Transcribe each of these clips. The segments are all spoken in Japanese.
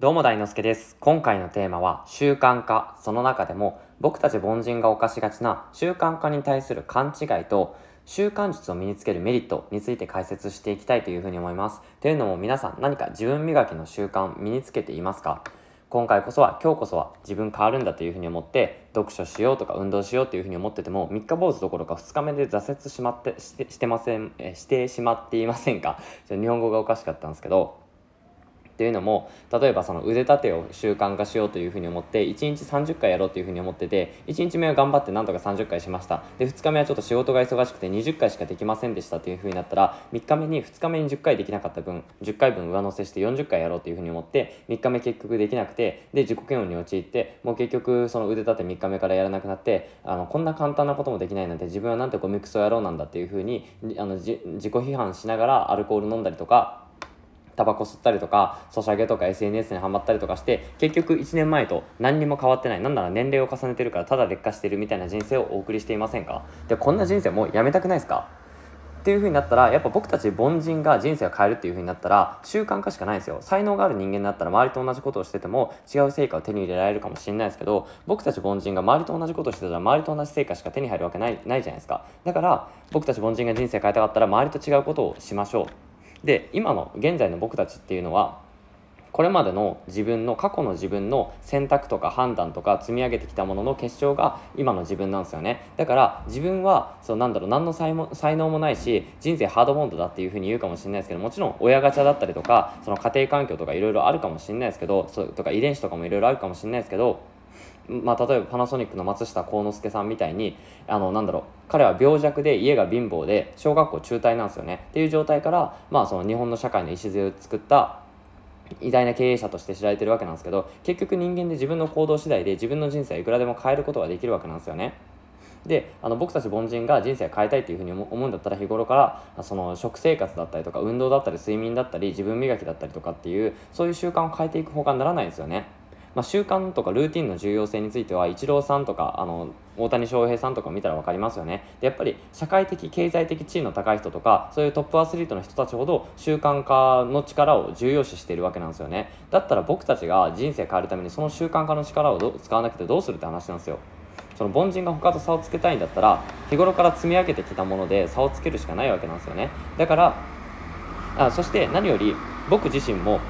どうも大之助です。今回のテーマは習慣化。その中でも僕たち凡人が犯しがちな習慣化に対する勘違いと習慣術を身につけるメリットについて解説していきたいというふうに思います。というのも皆さん何か自分磨きの習慣身につけていますか今回こそは今日こそは自分変わるんだというふうに思って読書しようとか運動しようというふうに思ってても3日坊主どころか2日目で挫折しまってしてしてませんえしてしまっていませんか日本語がおかしかったんですけどっていうのも例えばその腕立てを習慣化しようというふうに思って1日30回やろうというふうに思ってて1日目は頑張ってなんとか30回しましたで2日目はちょっと仕事が忙しくて20回しかできませんでしたというふうになったら3日目に2日目に10回できなかった分10回分上乗せして40回やろうというふうに思って3日目結局できなくてで自己嫌悪に陥ってもう結局その腕立て3日目からやらなくなってあのこんな簡単なこともできないなんて自分はなんてゴミクソ野郎なんだっていうふうにあの自己批判しながらアルコール飲んだりとかタバコ吸ったりとか、ソシャゲとか SNS にハマったりとかして、結局1年前と何にも変わってない。なんなら年齢を重ねてるからただ劣化してるみたいな人生をお送りしていませんかで、こんな人生もうやめたくないですかっていう風になったらやっぱ僕たち凡人が人生を変えるっていう風になったら習慣化しかないんですよ才能がある人間だったら周りと同じことをしてても違う成果を手に入れられるかもしれないですけど僕たち凡人が周りと同じことをしてたら周りと同じ成果しか手に入るわけないないじゃないですかだから僕たち凡人が人生変えたかったら周りと違うことをしましょうで今の現在の僕たちっていうのはこれまでの自分の過去の自分の選択とか判断とか積み上げてきたものの結晶が今の自分なんですよねだから自分はそうなんだろう何の才も才能もないし人生ハードモードだっていうふうに言うかもしれないですけどもちろん親ガチャだったりとかその家庭環境とかいろいろあるかもしれないですけどそうとか遺伝子とかもいろいろあるかもしれないですけどまあ、例えばパナソニックの松下幸之助さんみたいにあのなんだろう彼は病弱で家が貧乏で小学校中退なんですよねっていう状態から、まあ、その日本の社会の礎を作った偉大な経営者として知られてるわけなんですけど結局人間で自分の行動次第で自分の人生はいくらでも変えることができるわけなんですよね。であの僕たち凡人が人生を変えたいっていうふうに思うんだったら日頃からその食生活だったりとか運動だったり睡眠だったり自分磨きだったりとかっていうそういう習慣を変えていくほかにならないんですよね。まあ、習慣とかルーティンの重要性についてはイチローさんとかあの大谷翔平さんとか見たら分かりますよねでやっぱり社会的経済的地位の高い人とかそういうトップアスリートの人たちほど習慣化の力を重要視しているわけなんですよねだったら僕たちが人生変えるためにその習慣化の力を使わなくてどうするって話なんですよその凡人が他と差をつけたいんだったら日頃から積み上げてきたもので差をつけるしかないわけなんですよねだからあそして何より僕自身も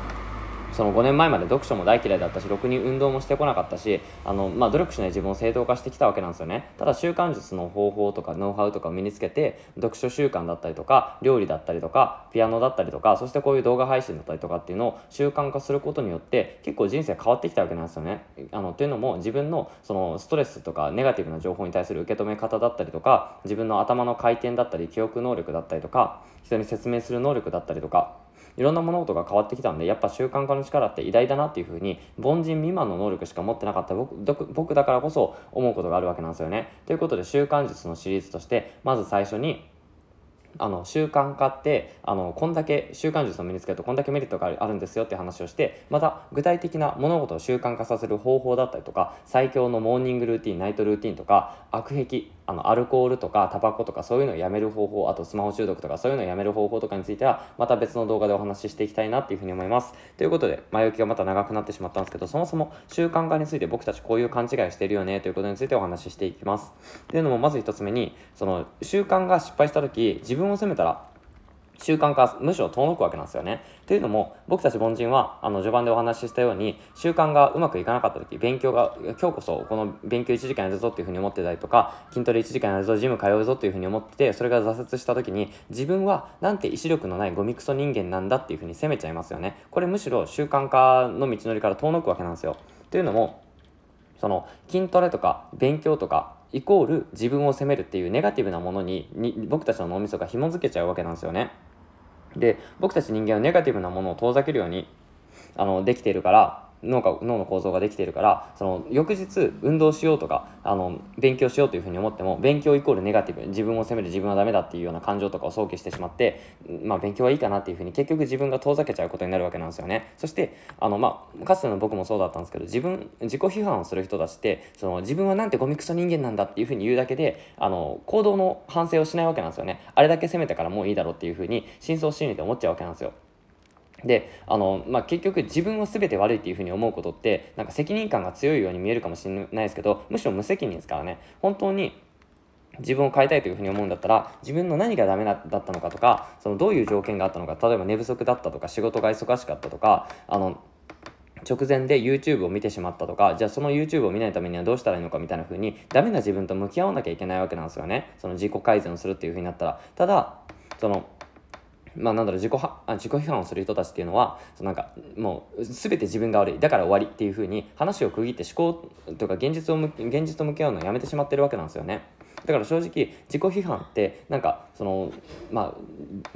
その5年前まで読書も大嫌いだったしろくに運動もしてこなかったしあの、まあ、努力しない自分を正当化してきたわけなんですよねただ習慣術の方法とかノウハウとかを身につけて読書習慣だったりとか料理だったりとかピアノだったりとかそしてこういう動画配信だったりとかっていうのを習慣化することによって結構人生変わってきたわけなんですよね。あのというのも自分のそのストレスとかネガティブな情報に対する受け止め方だったりとか自分の頭の回転だったり記憶能力だったりとか人に説明する能力だったりとかいろんな物事が変わってきたんでやっぱ習慣化の力って偉大だなっていうふうに凡人未満の能力しか持ってなかった僕僕だからこそ思うことがあるわけなんですよね。ということで習慣術のシリーズとしてまず最初にあの習慣化ってあのこんだけ習慣術を身につけるとこんだけメリットがあるんですよって話をしてまた具体的な物事を習慣化させる方法だったりとか最強のモーニングルーティンナイトルーティンとか悪癖あのアルコールとかタバコとかそういうのをやめる方法あとスマホ中毒とかそういうのをやめる方法とかについてはまた別の動画でお話ししていきたいなっていうふうに思いますということで前置きがまた長くなってしまったんですけどそもそも習慣化について僕たちこういう勘違いをしてるよねということについてお話ししていきますっていうのもまず1つ目にその習慣が失敗した時自分を責めたら習慣化、むしろ遠のくわけなんですよね。というのも、僕たち凡人は、あの、序盤でお話ししたように、習慣がうまくいかなかった時、勉強が、今日こそ、この勉強1時間やるぞっていうふうに思ってたりとか、筋トレ1時間やるぞ、ジム通うぞっていうふうに思ってて、それが挫折した時に、自分は、なんて意志力のないゴミクソ人間なんだっていうふうに責めちゃいますよね。これむしろ習慣化の道のりから遠のくわけなんですよ。というのも、その、筋トレとか、勉強とか、イコール自分を責めるっていうネガティブなものに僕たちの脳みそが紐付けちゃうわけなんですよね。で僕たち人間はネガティブなものを遠ざけるようにあのできているから脳か脳の構造ができているからその翌日運動しようとかあの勉強しようというふうに思っても勉強イコールネガティブ自分を責める自分はダメだっていうような感情とかを想起してしまって、まあ、勉強はいいかなっていうふうに結局自分が遠ざけちゃうことになるわけなんですよねそしてあの、まあ、かつての僕もそうだったんですけど自分自己批判をする人たちってその自分はなんてゴミクソ人間なんだっていうふうに言うだけであの行動の反省をしないわけなんですよねあれだけ責めたからもういいだろうっていうふうに深層心理で思っちゃうわけなんですよであの、まあ、結局自分を全て悪いっていうふうに思うことってなんか責任感が強いように見えるかもしれないですけどむしろ無責任ですからね本当に自分を変えたいというふうに思うんだったら自分の何がダメだったのかとかそのどういう条件があったのか例えば寝不足だったとか仕事が忙しかったとかあの直前で YouTube を見てしまったとかじゃあその YouTube を見ないためにはどうしたらいいのかみたいな風にダメな自分と向き合わなきゃいけないわけなんですよねその自己改善をするっていう風になったらただそのまあなんだろう、自己はあ自己批判をする人たちっていうのは、そのなんかもう全て自分が悪い、だから終わりっていうふうに話を区切って思考とか現実を現実と向き合うのをやめてしまってるわけなんですよね。だから正直自己批判ってなんかそのま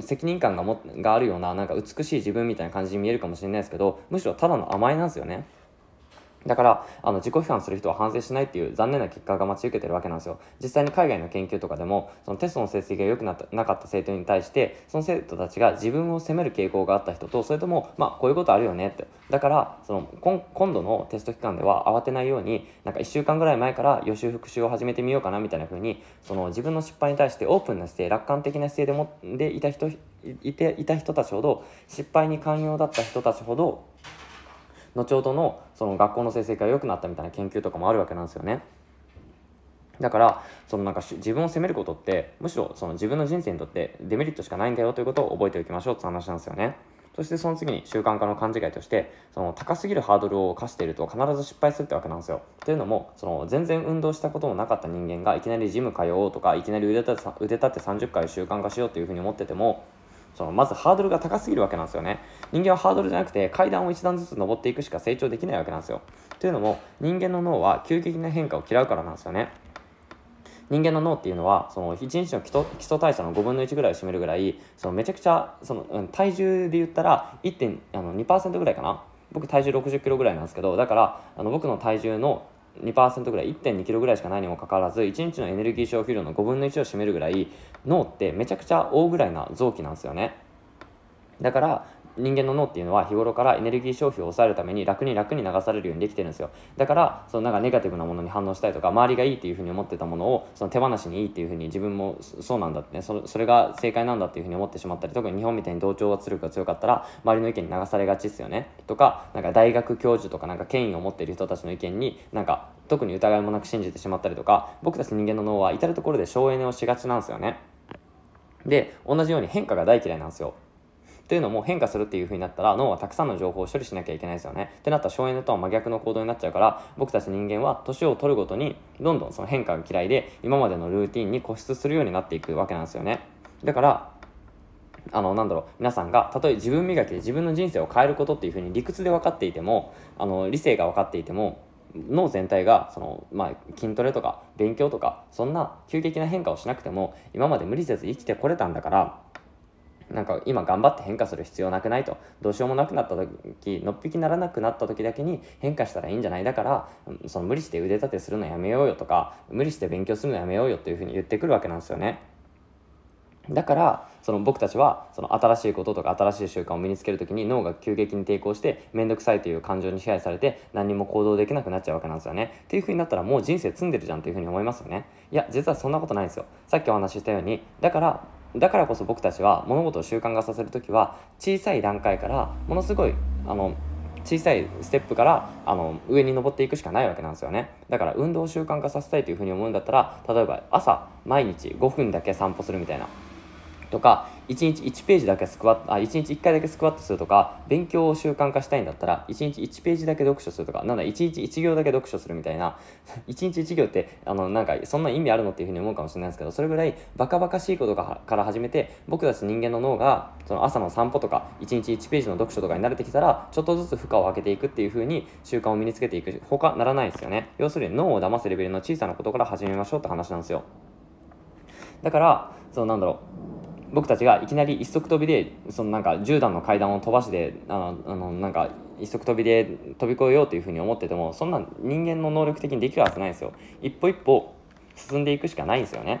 あ責任感がもがあるようななんか美しい自分みたいな感じに見えるかもしれないですけどむしろただの甘えなんですよね。だから、あの、自己批判する人は反省しないっていう残念な結果が待ち受けてるわけなんですよ。実際に海外の研究とかでも、そのテストの成績が良くなったなかった生徒に対して、その生徒たちが自分を責める傾向があった人と、それとも、まあ、こういうことあるよねって。だから、その、今度のテスト期間では慌てないように、なんか1週間ぐらい前から予習復習を始めてみようかなみたいな風に、その、自分の失敗に対してオープンな姿勢、楽観的な姿勢でも、でいた人、いて、いた人たちほど、失敗に寛容だった人たちほど、後ほどのその学校の成績が良くなったみたいな研究とかもあるわけなんですよね。だからそのなんか自分を責めることってむしろその自分の人生にとってデメリットしかないんだよということを覚えておきましょうって話なんですよね。そしてその次に習慣化の勘違いとしてその高すぎるハードルを課していると必ず失敗するってわけなんですよ。というのもその全然運動したこともなかった人間がいきなりジム通おうとかいきなり腕立て腕立て30回習慣化しようというふうに思っててもそのまずハードルが高すぎるわけなんですよね人間はハードルじゃなくて階段を1段ずつ登っていくしか成長できないわけなんですよというのも人間の脳は急激な変化を嫌うからなんですよね人間の脳っていうのはその1日の基礎代謝の5分の1ぐらいを占めるぐらいそのめちゃくちゃその、うん、体重で言ったら1.2%ぐらいかな僕体重6 0キロぐらいなんですけどだからあの僕の体重の2%ぐらい1 2キロぐらいしかないにもかかわらず1日のエネルギー消費量の5分の1を占めるぐらい脳ってめちゃくちゃ大ぐらいな臓器なんですよねだから人間の脳っていうのは日頃からエネルギー消費を抑えるために楽に楽に流されるようにできてるんですよだからそのなんかネガティブなものに反応したりとか周りがいいっていうふうに思ってたものをその手放しにいいっていうふうに自分もそうなんだってねそれが正解なんだっていうふうに思ってしまったり特に日本みたいに同調圧力が強かったら周りの意見に流されがちですよねとかなんか大学教授とかなんか権威を持っている人たちの意見になんか特に疑いもなく信じてしまったりとか僕たち人間の脳は至る所で省エネをしがちなんですよねで同じように変化が大嫌いなんですよというのも変化するっていう風になったら脳はたくさんの情報を処理しなきゃいけないですよね。ってなったら省エネとは真逆の行動になっちゃうから僕たち人間は年を取るごとにどんどんその変化が嫌いで今までのルーティンに固執するようになっていくわけなんですよね。だからあのなんだろう皆さんがたとえ自分磨きで自分の人生を変えることっていう風に理屈で分かっていてもあの理性が分かっていても脳全体がその、まあ、筋トレとか勉強とかそんな急激な変化をしなくても今まで無理せず生きてこれたんだからなんか今頑張って変化する必要なくないとどうしようもなくなった時のっぴきならなくなった時だけに変化したらいいんじゃないだからその無理して腕立てするのやめようよとか無理して勉強するのやめようよっていうふうに言ってくるわけなんですよね。だからその僕たちはその新しいこととか新しい習慣を身につける時に脳が急激に抵抗して面倒くさいという感情に支配されて何も行動できなくなっちゃうわけなんですよね。っていう風になったらもう人生詰んでるじゃんっていう風に思いますよね。いや実はそんなことないんですよ。さっきお話ししたようにだからだからこそ僕たちは物事を習慣化させる時は小さい段階からものすごいあの小さいステップからあの上に登っていくしかないわけなんですよねだから運動を習慣化させたいというふうに思うんだったら例えば朝毎日5分だけ散歩するみたいなとか1日1ページだけスクワットあ1日1回だけスクワットするとか勉強を習慣化したいんだったら1日1ページだけ読書するとかなんだ1日1行だけ読書するみたいな1 日1行ってあのなんかそんな意味あるのっていうふうに思うかもしれないですけどそれぐらいバカバカしいことから始めて僕たち人間の脳がその朝の散歩とか1日1ページの読書とかに慣れてきたらちょっとずつ負荷を上けていくっていうふうに習慣を身につけていくほかならないですよね要するに脳を騙すレベルの小さなことから始めましょうって話なんですよだからそのなんだろう僕たちがいきなり一足飛びでそのなんか10段の階段を飛ばしであのなんか一足飛びで飛び越えようというふうに思っててもそんな人間の能力的にできるはずないんですよ一歩一歩進んでいくしかないんですよね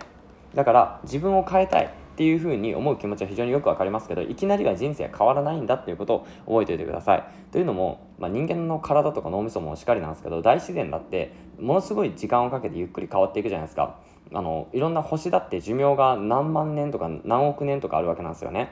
だから自分を変えたいっていうふうに思う気持ちは非常によく分かりますけどいきなりは人生は変わらないんだっていうことを覚えておいてくださいというのも、まあ、人間の体とか脳みそもしっかりなんですけど大自然だってものすごい時間をかけてゆっくり変わっていくじゃないですかあのいろんな星だって寿命が何万年とか何億年とかあるわけなんですよね。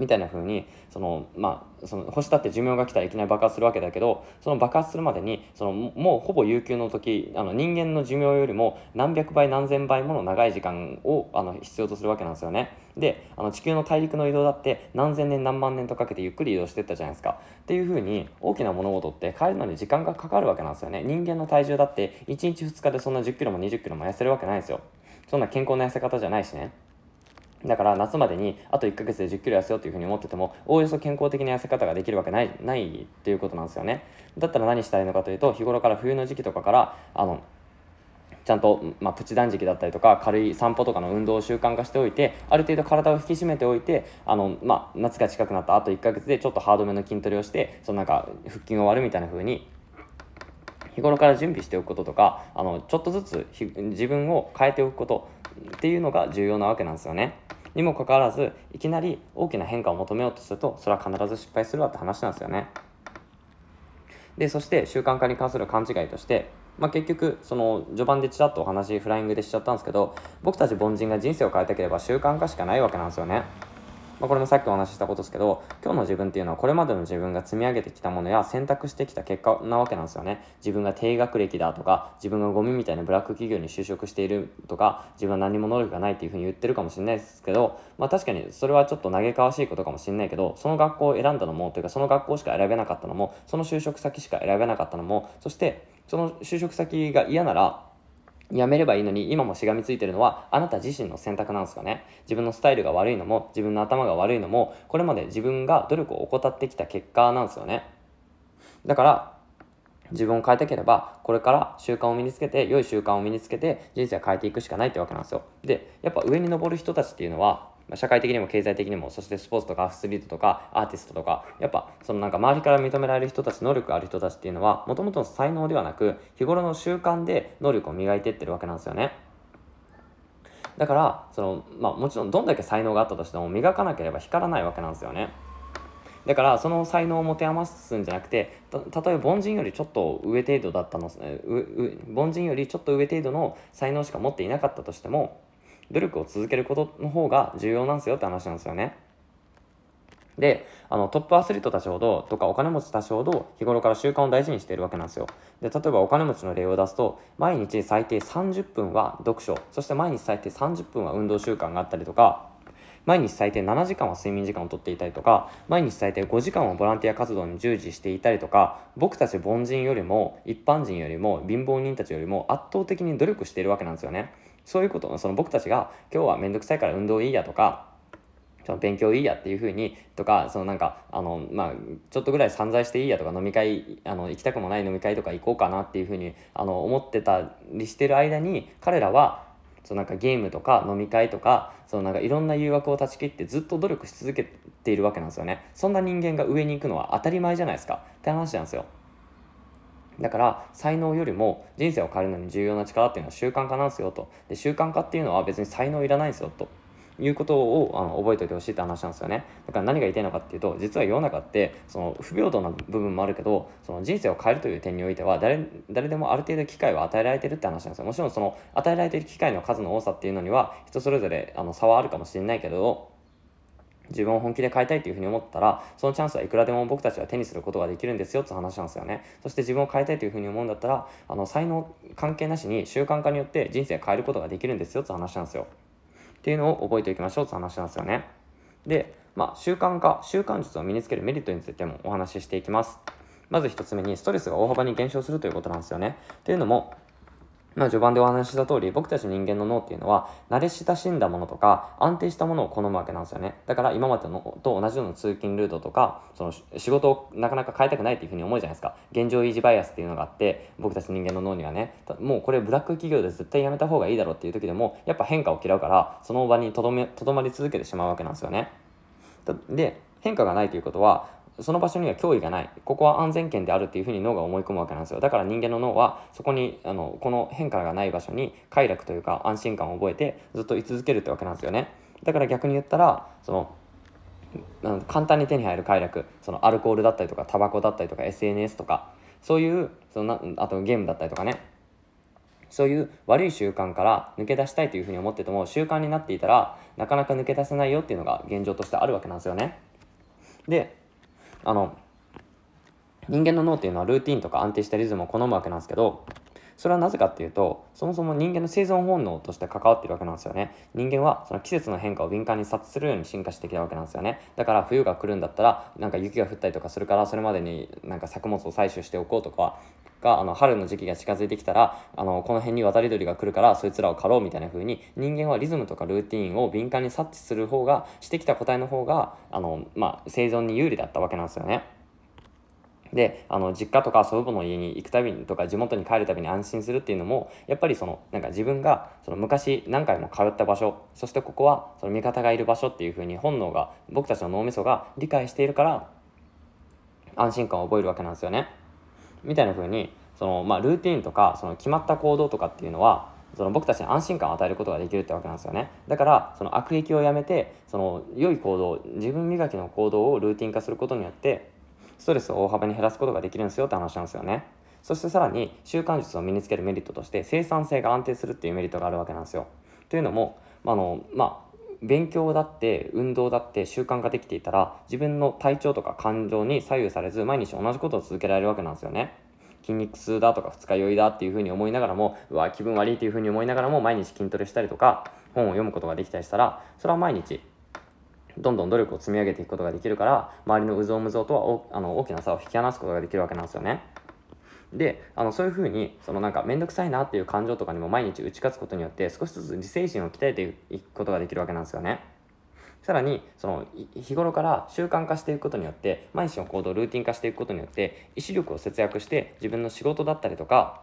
みたいな風にそのまあその星だって寿命が来たらいきなり爆発するわけだけどその爆発するまでにそのもうほぼ悠久の時あの人間の寿命よりも何百倍何千倍もの長い時間をあの必要とするわけなんですよね。であの地球の大陸の移動だって何千年何万年とかけてゆっくり移動してったじゃないですか。っていう風に大きな物事って変えるのに時間がかかるわけなんですよね。人間の体重だって1日2日でそんな1 0キロも2 0キロも痩せるわけないんですよ。そんな健康な痩せ方じゃないしね。だから夏までにあと1ヶ月で1 0キロ痩せようというふうに思っててもおおよそ健康的な痩せ方ができるわけないないっていうことなんですよねだったら何したいのかというと日頃から冬の時期とかからあのちゃんと、まあ、プチ断食だったりとか軽い散歩とかの運動を習慣化しておいてある程度体を引き締めておいてあの、まあ、夏が近くなったあと1ヶ月でちょっとハードめの筋トレをしてそのなんか腹筋を割るみたいな風に日頃から準備しておくこととかあのちょっとずつ自分を変えておくことっていうのが重要なわけなんですよね。にもかかわらずいきなり大きな変化を求めようとするとそれは必ず失敗するわって話なんですよね。でそして習慣化に関する勘違いとして、まあ、結局その序盤でちらっとお話フライングでしちゃったんですけど僕たち凡人が人生を変えたければ習慣化しかないわけなんですよね。まあ、これもさっきお話ししたことですけど今日の自分っていうのはこれまでの自分が積み上げてきたものや選択してきた結果なわけなんですよね自分が低学歴だとか自分がゴミみたいなブラック企業に就職しているとか自分は何も能力がないっていうふうに言ってるかもしれないですけど、まあ、確かにそれはちょっと嘆かわしいことかもしれないけどその学校を選んだのもというかその学校しか選べなかったのもその就職先しか選べなかったのもそしてその就職先が嫌ならやめればいいのに今もしがみついてるのはあなた自身の選択なんですかね自分のスタイルが悪いのも自分の頭が悪いのもこれまで自分が努力を怠ってきた結果なんですよねだから自分を変えたければこれから習慣を身につけて良い習慣を身につけて人生を変えていくしかないってわけなんですよでやっぱ上に登る人たちっていうのはまあ、社会的にも経済的にもそしてスポーツとかアスリートとかアーティストとかやっぱそのなんか周りから認められる人たち能力ある人たちっていうのはもともとの才能ではなく日頃の習慣で能力を磨いていってるわけなんですよね。だからその、まあ、もちろんどんだけ才能があったとしても磨かなければ光らないわけなんですよね。だからその才能を持て余すんじゃなくてたとえ凡人よりちょっと上程度だったの、凡人よりちょっと上程度の才能しか持っていなかったとしても努力を続けることの方が重要なんですよって話なんですよね。で、あの、トップアスリートたちほど、とかお金持ちたちほど、日頃から習慣を大事にしているわけなんですよ。で、例えばお金持ちの例を出すと、毎日最低30分は読書、そして毎日最低30分は運動習慣があったりとか、毎日最低7時間は睡眠時間をとっていたりとか毎日最低5時間はボランティア活動に従事していたりとか僕たち凡人よりも一般人よりも貧乏人たちよりも圧倒的に努力しているわけなんですよね。そういうことの、その僕たちが今日はめんどくさいから運動いいやとか、その勉強いいやっていうふうにとかそのなんかあの、まあ、ちょっとぐらい散財していいやとか飲み会あの行きたくもない飲み会とか行こうかなっていうふうにあの思ってたりしてる間に彼らはそのなんかゲームとか飲み会とかそのなんかいろんな誘惑を断ち切ってずっと努力し続けているわけなんですよねそんな人間が上に行くのは当たり前じゃないですかって話なんですよだから才能よりも人生を変えるのに重要な力っていうのは習慣化なんですよとで習慣化っていうのは別に才能いらないんですよということをあの覚えておいてほしいって話なんですよねだから何が言いたいのかっていうと実は世の中ってその不平等な部分もあるけどその人生を変えるという点においては誰誰でもある程度機会を与えられてるって話なんですよもちろんその与えられてる機会の数の多さっていうのには人それぞれあの差はあるかもしれないけど自分を本気で変えたいというふうに思ったらそのチャンスはいくらでも僕たちは手にすることができるんですよって話なんですよねそして自分を変えたいというふうに思うんだったらあの才能関係なしに習慣化によって人生変えることができるんですよって話なんですよっていうのを覚えておきましょうって話なんですよねで、まあ、習慣化習慣術を身につけるメリットについてもお話ししていきますまず1つ目にストレスが大幅に減少するということなんですよね。というのもまあ、序盤でお話しした通り、僕たち人間の脳っていうのは、慣れ親しんだものとか、安定したものを好むわけなんですよね。だから、今までのと同じような通勤ルートとか、その仕事をなかなか変えたくないっていうふうに思うじゃないですか。現状維持バイアスっていうのがあって、僕たち人間の脳にはね、もうこれブラック企業で絶対やめた方がいいだろうっていう時でも、やっぱ変化を嫌うから、その場にとどまり続けてしまうわけなんですよね。で、変化がないということはその場所には脅威がないここは安全圏であるっていうふうに脳が思い込むわけなんですよだから人間の脳はそこにあのこの変化がない場所に快楽というか安心感を覚えてずっと居続けるってわけなんですよねだから逆に言ったらその簡単に手に入る快楽そのアルコールだったりとかタバコだったりとか SNS とかそういうそのあとゲームだったりとかねそういう悪い習慣から抜け出したいというふうに思ってても習慣になっていたらなかなか抜け出せないよっていうのが現状としてあるわけなんですよねであの人間の脳っていうのはルーティンとか安定したリズムを好むわけなんですけどそれはなぜかっていうとそもそも人間の生存本能として関わってるわけなんですよね人間はその季節の変化を敏感に察するように進化してきたわけなんですよねだから冬が来るんだったらなんか雪が降ったりとかするからそれまでになんか作物を採取しておこうとかがあの春の時期が近づいてきたらあのこの辺に渡り鳥が来るからそいつらを狩ろうみたいな風に人間はリズムとかルーティンを敏感に察知する方がしてきた個体の方があの、まあ、生存に有利だったわけなんですよね。であの実家とか祖父母の家に行くたびにとか地元に帰るたびに安心するっていうのもやっぱりそのなんか自分がその昔何回も通った場所そしてここはその味方がいる場所っていうふうに本能が僕たちの脳みそが理解しているから安心感を覚えるわけなんですよね。みたいな風にそのまあ、ルーティンとかその決まった行動とかっていうのはその僕たちに安心感を与えることができるってわけなんですよねだからその悪役をやめてその良い行動自分磨きの行動をルーティン化することによってストレスを大幅に減らすことができるんですよって話なんですよねそしてさらに習慣術を身につけるメリットとして生産性が安定するっていうメリットがあるわけなんですよというのも、まあのまあ、勉強だって運動だって習慣ができていたら自分の体調とか感情に左右されず毎日同じことを続けられるわけなんですよね筋肉痛だとか二日酔いだっていうふうに思いながらもうわ気分悪いっていうふうに思いながらも毎日筋トレしたりとか本を読むことができたりしたらそれは毎日どんどん努力を積み上げていくことができるから周りのうぞうむぞうとはあの大きな差を引き離すことができるわけなんですよね。であのそういうふうにそのなんか面倒くさいなっていう感情とかにも毎日打ち勝つことによって少しずつ自制心を鍛えていくことができるわけなんですよね。さらにその日頃から習慣化していくことによって毎日の行動をルーティン化していくことによって意志力を節約して自分の仕事だったりとか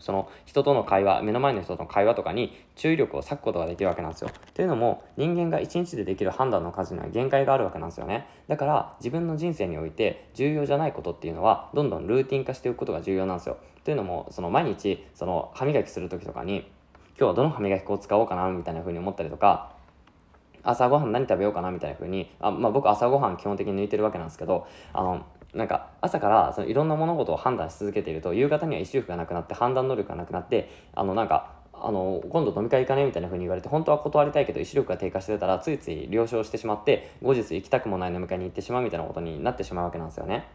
その人との会話目の前の人との会話とかに注意力を割くことができるわけなんですよ。というのも人間が1日でできる判断の数には限界があるわけなんですよね。だから自分の人生において重要じゃないことっていうのはどんどんルーティン化しておくことが重要なんですよ。というのもその毎日その歯磨きする時とかに今日はどの歯磨き粉を使おうかなみたいな風に思ったりとか朝ごはん何食べようかなみたいな風にあまあ僕朝ごはん基本的に抜いてるわけなんですけどあのなんか朝からそのいろんな物事を判断し続けていると夕方には意思力がなくなって判断能力がなくなってあのなんかあの今度飲み会行かねみたいな風に言われて本当は断りたいけど意志力が低下してたらついつい了承してしまって後日行きたくもない飲み会に行ってしまうみたいなことになってしまうわけなんですよね。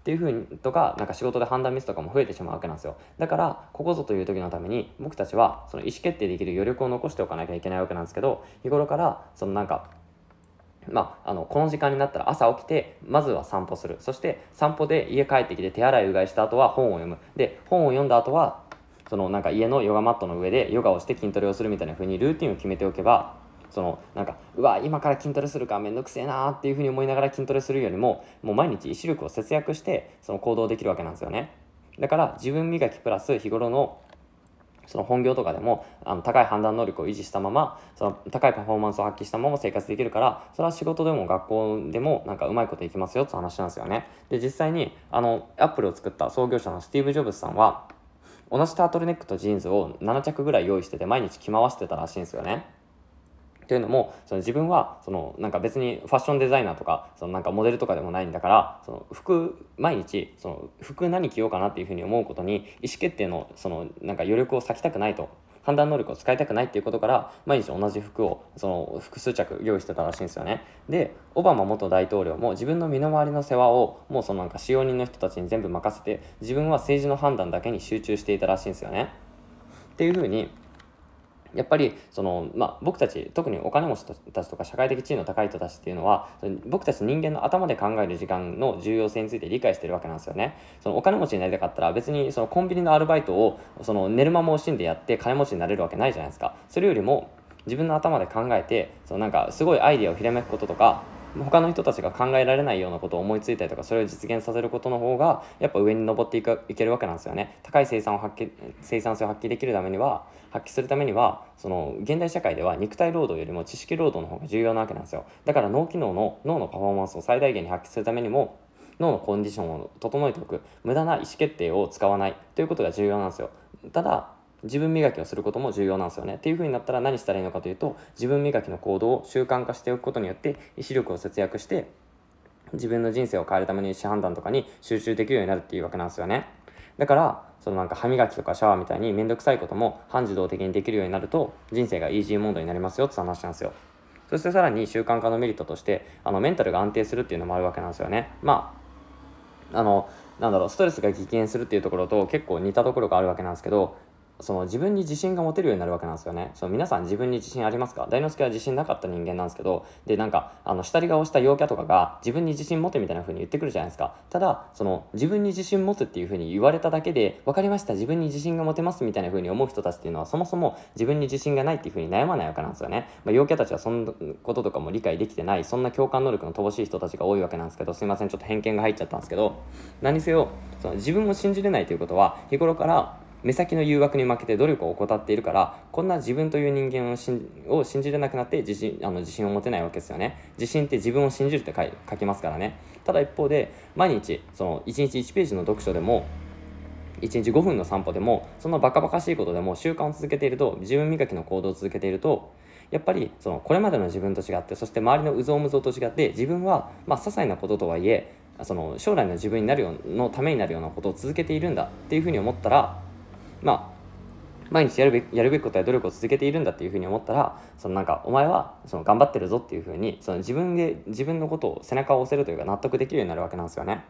っていう風にとかなんか仕事で判断ミスとかも増えてしまうわけなんですよだからここぞという時のために僕たちはその意思決定できる余力を残しておかなきゃいけないわけなんですけど日頃からそのなんかまあ、あのこの時間になったら朝起きてまずは散歩するそして散歩で家帰ってきて手洗いうがいした後は本を読むで本を読んだ後はそのなんか家のヨガマットの上でヨガをして筋トレをするみたいな風にルーティンを決めておけばそのなんかうわ今から筋トレするかめんどくせえなっていう風に思いながら筋トレするよりももう毎日意志力を節約してその行動できるわけなんですよねだから自分磨きプラス日頃のその本業とかでもあの高い判断能力を維持したままその高いパフォーマンスを発揮したまま生活できるからそれは仕事でも学校でもなんかうまいこといきますよって話なんですよねで実際にあのアップルを作った創業者のスティーブ・ジョブズさんは同じタートルネックとジーンズを7着ぐらい用意してて毎日着回してたらしいんですよねというのもその自分はそのなんか別にファッションデザイナーとかそのなんかモデルとかでもないんだからその服毎日その服何着ようかなっていうふうに思うことに意思決定のそのなんか余力を割きたくないと判断能力を使いたくないっていうことから毎日同じ服をその複数着用意してたらしいんですよねでオバマ元大統領も自分の身の回りの世話をもうそのなんか使用人の人たちに全部任せて自分は政治の判断だけに集中していたらしいんですよねっていうふうにやっぱりその、まあ、僕たち特にお金持ちたちとか社会的地位の高い人たちっていうのは僕たち人間の頭で考える時間の重要性について理解してるわけなんですよねそのお金持ちになりたかったら別にそのコンビニのアルバイトをその寝る間も惜しんでやって金持ちになれるわけないじゃないですかそれよりも自分の頭で考えてそのなんかすごいアイデアをひらめくこととか他の人たちが考えられないようなことを思いついたりとかそれを実現させることの方がやっぱ上に上っていくいけるわけなんですよね高い生産を発揮生産性を発揮できるためには発揮するためにはその現代社会では肉体労働よりも知識労働の方が重要なわけなんですよだから脳機能の脳のパフォーマンスを最大限に発揮するためにも脳のコンディションを整えておく無駄な意思決定を使わないということが重要なんですよただ自分磨きをすることも重要なんですよね。っていう風になったら何したらいいのかというと、自分磨きの行動を習慣化しておくことによって、意志力を節約して、自分の人生を変えるための意思判断とかに集中できるようになるっていうわけなんですよね。だから、そのなんか歯磨きとかシャワーみたいにめんどくさいことも半自動的にできるようになると、人生がイージーモードになりますよって話なんですよ。そしてさらに習慣化のメリットとして、あの、メンタルが安定するっていうのもあるわけなんですよね。まあ、あの、なんだろう、ストレスが激減するっていうところと結構似たところがあるわけなんですけど、その自分に自信が持てるようになるわけなんですよね。その皆さん自分に自信ありますか大之助は自信なかった人間なんですけど、で、なんか、あの、下り顔した陽キャとかが自分に自信持てみたいな風に言ってくるじゃないですか。ただ、その、自分に自信持つっていう風に言われただけで、分かりました、自分に自信が持てますみたいな風に思う人たちっていうのは、そもそも自分に自信がないっていう風に悩まないわけなんですよね。まあ、陽キャたちはそんなこととかも理解できてない、そんな共感能力の乏しい人たちが多いわけなんですけど、すいません、ちょっと偏見が入っちゃったんですけど、何せよ、その自分を信じれないということは、日頃から、目先の誘惑に負けて努力を怠っているからこんな自分という人間を信を信じれなくなって自信あの自信を持てないわけですよね自信って自分を信じるって書書きますからねただ一方で毎日その1日1ページの読書でも1日5分の散歩でもそのバカバカしいことでも習慣を続けていると自分磨きの行動を続けているとやっぱりそのこれまでの自分と違ってそして周りのうぞうむぞうと違って自分はまあ些細なこととはいえその将来の自分になるようのためになるようなことを続けているんだっていうふうに思ったらまあ毎日やるべやるべきことや努力を続けているんだっていうふうに思ったらそのなんかお前はその頑張ってるぞっていうふうにその自分で自分のことを背中を押せるというか納得できるようになるわけなんですよね。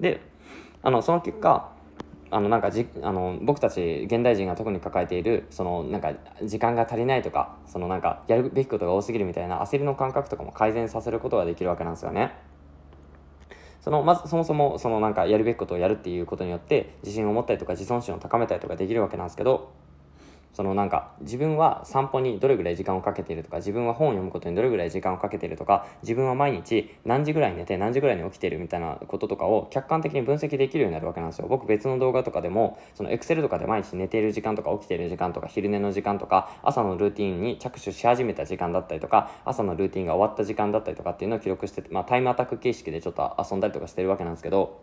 であのその結果あのなんかじあの僕たち現代人が特に抱えているそのなんか時間が足りないとかそのなんかやるべきことが多すぎるみたいな焦りの感覚とかも改善させることができるわけなんですよね。そのまずそもそもそのなんかやるべきことをやるっていうことによって自信を持ったりとか自尊心を高めたりとかできるわけなんですけどそのなんか自分は散歩にどれぐらい時間をかけているとか自分は本を読むことにどれぐらい時間をかけているとか自分は毎日何時ぐらい寝て何時ぐらいに起きているみたいなこととかを客観的に分析できるようになるわけなんですよ僕別の動画とかでもその Excel とかで毎日寝ている時間とか起きている時間とか昼寝の時間とか朝のルーティンに着手し始めた時間だったりとか朝のルーティンが終わった時間だったりとかっていうのを記録してまあタイムアタック形式でちょっと遊んだりとかしてるわけなんですけど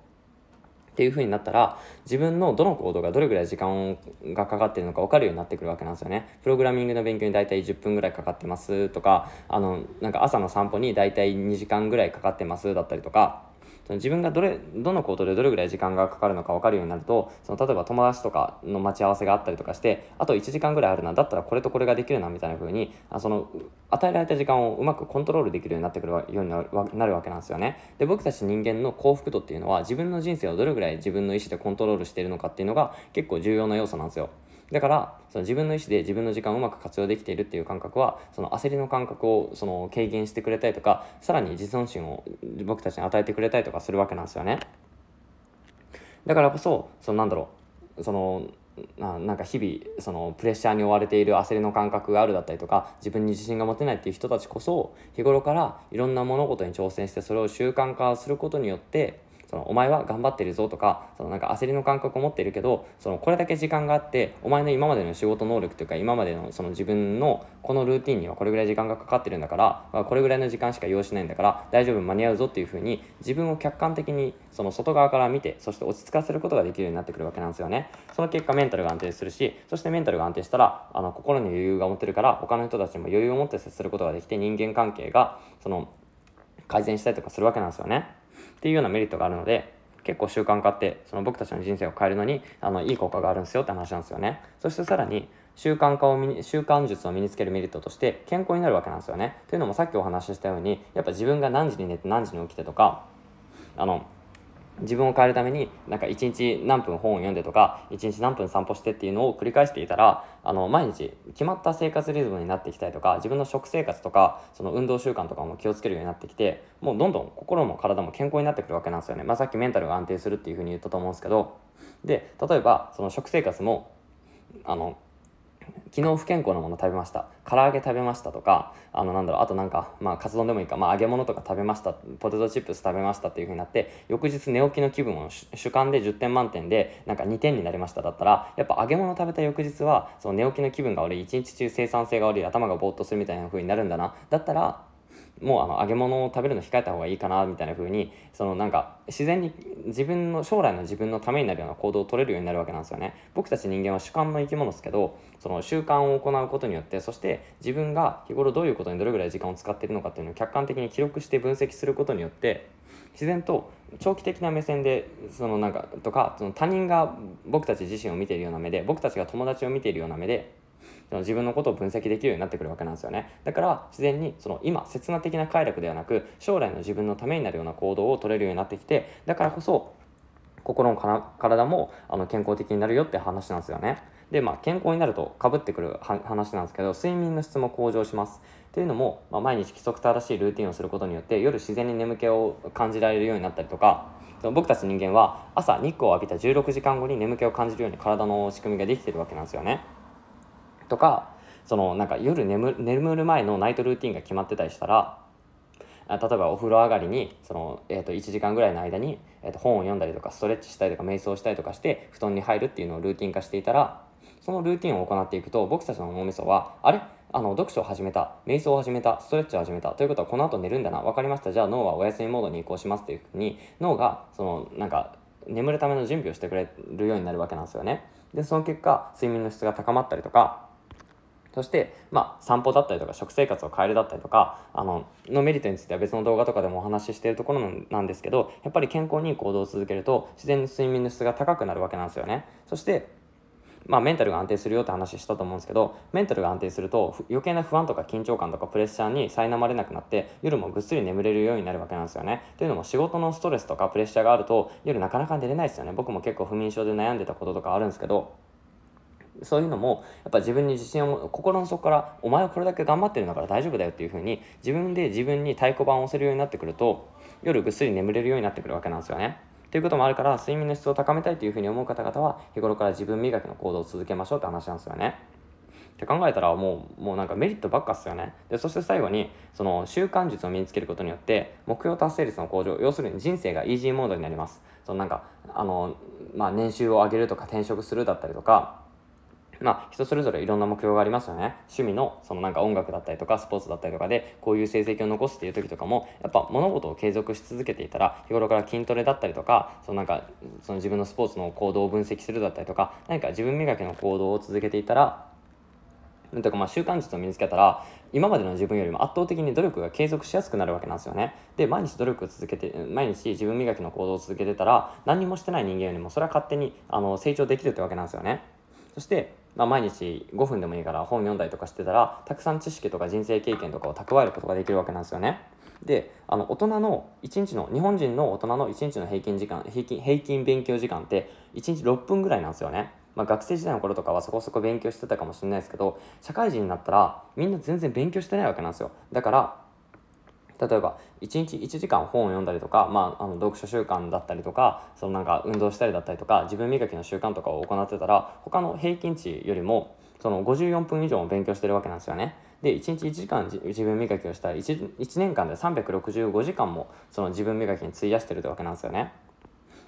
っていう風になったら自分のどの行動がどれぐらい時間がかかってるのか分かるようになってくるわけなんですよねプログラミングの勉強に大体10分ぐらいかかってますとかあのなんか朝の散歩に大体2時間ぐらいかかってますだったりとかその自分がどれどの行動でどれぐらい時間がかかるのか分かるようになるとその例えば友達とかの待ち合わせがあったりとかしてあと1時間ぐらいあるなだったらこれとこれができるなみたいな風にあその与えられた時間をうまくコントロールできるようになってくるようになるわけなんですよねで僕たち人間の幸福度っていうのは自分の人生をどれぐらい自分の意思でコントロールしているのかっていうのが結構重要な要素なんですよだからその自分の意思で自分の時間をうまく活用できているっていう感覚はその焦りの感覚をその軽減してくれたりとかさらに自尊心を僕たちに与えてくれたりとかするわけなんですよねだからこそそのなんだろうそのななんか日々そのプレッシャーに追われている焦りの感覚があるだったりとか自分に自信が持てないっていう人たちこそ日頃からいろんな物事に挑戦してそれを習慣化することによってそのお前は頑張ってるぞとかそのなんか焦りの感覚を持ってるけどそのこれだけ時間があってお前の今までの仕事能力というか今までのその自分のこのルーティンにはこれぐらい時間がかかってるんだからこれぐらいの時間しか要しないんだから大丈夫間に合うぞっていうふうに自分を客観的にその外側から見てそして落ち着かせることができるようになってくるわけなんですよねその結果メンタルが安定するしそしてメンタルが安定したらあの心に余裕が持てるから他の人たちも余裕を持って接することができて人間関係がその改善したりとかするわけなんですよね。っていうようなメリットがあるので、結構習慣化ってその僕たちの人生を変えるのにあのいい効果があるんですよって話なんですよねそしてさらに習慣化をに習慣術を身につけるメリットとして健康になるわけなんですよねというのもさっきお話ししたようにやっぱ自分が何時に寝て何時に起きてとかあの自分を変えるためになんか1日何分本を読んでとか1日何分散歩してっていうのを繰り返していたらあの毎日決まった生活リズムになってきたりとか自分の食生活とかその運動習慣とかも気をつけるようになってきてもうどんどん心も体も健康になってくるわけなんですよね、まあ、さっきメンタルが安定するっていうふうに言ったと思うんですけどで例えばその食生活もあの昨日不健康なもの食べました唐揚げ食べましたとかあのなんだろうあとなんかまあカツ丼でもいいか、まあ、揚げ物とか食べましたポテトチップス食べましたっていう風になって翌日寝起きの気分を主観で10点満点でなんか2点になりましただったらやっぱ揚げ物食べた翌日はその寝起きの気分が悪い一日中生産性が悪い頭がぼーっとするみたいな風になるんだなだったらもうあの揚げ物を食べるの控えた方がいいかなみたいな風にそのなんか自然に自分の将来の自分のためになるような行動を取れるようになるわけなんですよね僕たち人間は主観の生き物ですけどその習慣を行うことによってそして自分が日頃どういうことにどれぐらい時間を使っているのかっていうのを客観的に記録して分析することによって自然と長期的な目線でそのなんかとかその他人が僕たち自身を見ているような目で僕たちが友達を見ているような目で自分のことを分析できるようになってくるわけなんですよねだから自然にその今刹那的な快楽ではなく将来の自分のためになるような行動を取れるようになってきてだからこそ心も体もあの健康的になるよって話なんですよね。で、まあ、健康になるとかぶってくる話なんですけど睡眠の質も向上します。というのも、まあ、毎日規則正しいルーティンをすることによって夜自然に眠気を感じられるようになったりとか僕たち人間は朝日光を浴びた16時間後に眠気を感じるように体の仕組みができてるわけなんですよね。とかそのなんか夜眠る前のナイトルーティンが決まってたりしたら例えばお風呂上がりにその、えー、と1時間ぐらいの間に、えー、と本を読んだりとかストレッチしたりとか瞑想したりとかして布団に入るっていうのをルーティン化していたらそのルーティンを行っていくと僕たちの脳みそはあれあの読書を始めた瞑想を始めたストレッチを始めたということはこの後寝るんだな分かりましたじゃあ脳はお休みモードに移行しますというふうに脳がそのなんか眠るための準備をしてくれるようになるわけなんですよね。でその結果睡眠の質が高まったりとかそして、まあ、散歩だったりとか食生活を変えるだったりとかあののメリットについては別の動画とかでもお話ししているところなんですけどやっぱり健康にいい行動を続けると自然に睡眠の質が高くなるわけなんですよね。そしてまあ、メンタルが安定するよって話したと思うんですけどメンタルが安定すると余計な不安とか緊張感とかプレッシャーに苛まれなくなって夜もぐっすり眠れるようになるわけなんですよねというのも仕事のストレスとかプレッシャーがあると夜なかなか寝れないですよね僕も結構不眠症で悩んでたこととかあるんですけどそういうのもやっぱ自分に自信を心の底からお前はこれだけ頑張ってるんだから大丈夫だよっていうふうに自分で自分に太鼓判を押せるようになってくると夜ぐっすり眠れるようになってくるわけなんですよね。ということもあるから睡眠の質を高めたいというふうに思う方々は日頃から自分磨きの行動を続けましょうって話なんですよね。って考えたらもうもうなんかメリットばっかっすよねでそして最後にその習慣術を身につけることによって目標達成率の向上要するに人生がイージーモードになりますそのなんかあの、まあ、年収を上げるとか転職するだったりとかまあ、人それぞれいろんな目標がありますよね。趣味の、そのなんか音楽だったりとか、スポーツだったりとかで、こういう成績を残すっていう時とかも、やっぱ物事を継続し続けていたら、日頃から筋トレだったりとか、そのなんか、その自分のスポーツの行動を分析するだったりとか、何か自分磨きの行動を続けていたら、なんとかまあ習慣術を身につけたら今までの自分よりも圧倒的に努力が継続しやすくなるわけなんですよね。で毎日努力を続けて毎日自分磨きの行動を続けてたら何にもしてない人間よりもそれは勝手にあの成長できるってわけなんですよね。そしてまあ、毎日5分でもいいから本読んだりとかしてたらたくさん知識とか人生経験とかを蓄えることができるわけなんですよね。であの大人の1日の日本人の大人の1日の平均時間平均平均勉強時間って1日6分ぐらいなんですよね。まあ、学生時代の頃とかはそこそこ勉強してたかもしれないですけど社会人になったらみんな全然勉強してないわけなんですよだから例えば1日1時間本を読んだりとか、まあ、あの読書習慣だったりとかそのなんか運動したりだったりとか自分磨きの習慣とかを行ってたら他の平均値よりもその54分以上も勉強してるわけなんですよね。で1日1時間自分磨きをしたら 1, 1年間で365時間もその自分磨きに費やしてるってわけなんですよね。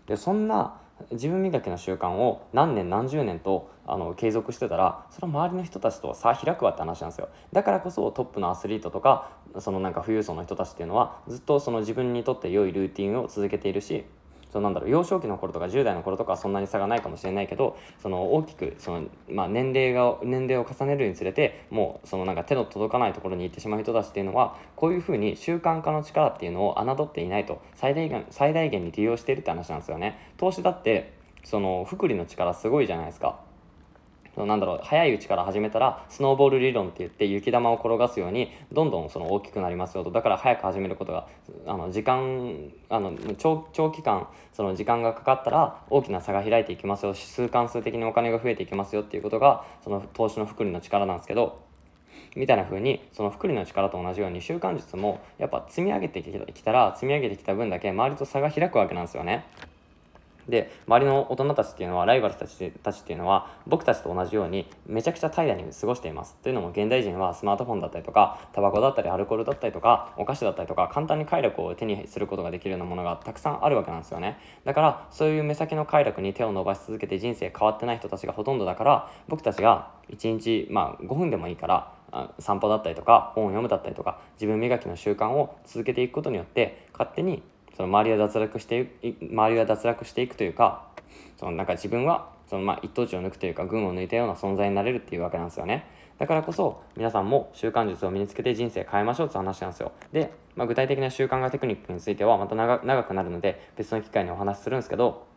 でそんな自分磨きの習慣を何年何十年とあの継続してたらその周りの人たちとは差開くわって話なんですよだからこそトップのアスリートとかそのなんか富裕層の人たちっていうのはずっとその自分にとって良いルーティンを続けているしそのなんだろう幼少期の頃とか10代の頃とかはそんなに差がないかもしれないけどその大きくその、まあ、年齢が年齢を重ねるにつれてもうそのなんか手の届かないところに行ってしまう人たちっていうのはこういうふうに習慣化の力っていうのを侮っていないと最大限最大限に利用しているって話なんですよね。投資だってその福利の力すごいじゃないですか。なんだろう早いうちから始めたらスノーボール理論って言って雪玉を転がすようにどんどんその大きくなりますよとだから早く始めることがあの時間あの長期間その時間がかかったら大きな差が開いていきますよ数関数的にお金が増えていきますよっていうことがその投資の福利の力なんですけどみたいな風にその福利の力と同じように習慣術もやっぱ積み上げてきたら積み上げてきた分だけ周りと差が開くわけなんですよね。で周りの大人たちっていうのはライバルたちたちっていうのは僕たちと同じようにめちゃくちゃ怠惰に過ごしていますというのも現代人はスマートフォンだったりとかタバコだったりアルコールだったりとかお菓子だったりとか簡単に快楽を手にすることができるようなものがたくさんあるわけなんですよねだからそういう目先の快楽に手を伸ばし続けて人生変わってない人たちがほとんどだから僕たちが1日まあ5分でもいいから散歩だったりとか本を読むだったりとか自分磨きの習慣を続けていくことによって勝手にその周りは脱落して周りは脱落していくというかそのなんか自分はそのまあ一等地を抜くというか群を抜いたような存在になれるっていうわけなんですよねだからこそ皆さんも習慣術を身につけて人生変えましょうって話なんですよで、まあ、具体的な習慣がテクニックについてはまた長くなるので別の機会にお話しするんですけど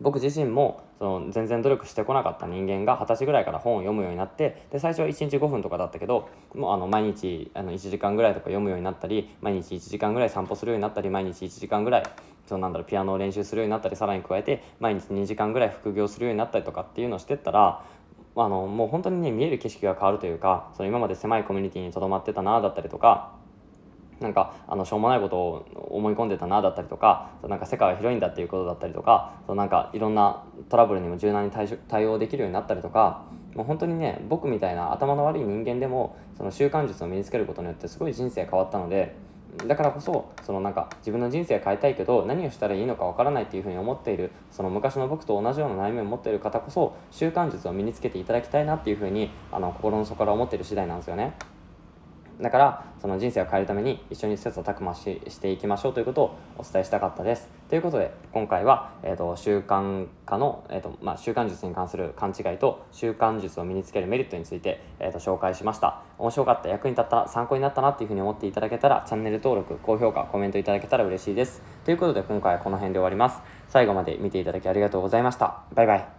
僕自身もその全然努力してこなかった人間が二十歳ぐらいから本を読むようになってで最初は1日5分とかだったけどもうあの毎日あの1時間ぐらいとか読むようになったり毎日1時間ぐらい散歩するようになったり毎日1時間ぐらいそのなんだろうピアノを練習するようになったりさらに加えて毎日2時間ぐらい副業するようになったりとかっていうのをしてったらあのもう本当にね見える景色が変わるというかその今まで狭いコミュニティにとどまってたなだったりとかなんかあのしょうもないことを思い込んでたなだったりとかなんか世界は広いんだっていうことだったりとかなんかいろんなトラブルにも柔軟に対対応できるようになったりとかもう本当にね僕みたいな頭の悪い人間でもその習慣術を身につけることによってすごい人生変わったので。だからこそそのなんか自分の人生変えたいけど何をしたらいいのかわからないっていうふうに思っているその昔の僕と同じような悩みを持っている方こそ習慣術を身につけていただきたいなっていうふうにあの心の底から思っている次第なんですよね。だからその人生を変えるために一緒に切磋琢磨ししていきましょうということをお伝えしたかったですということで今回は、えーと、習慣化の、えーとまあ、習慣術に関する勘違いと習慣術を身につけるメリットについて、えーと、と紹介しました面白かった役に立った参考になったなっていうふうに思っていただけたらチャンネル登録高評価コメントいただけたら嬉しいですということで今回はこの辺で終わります最後まで見ていただきありがとうございましたバイバイ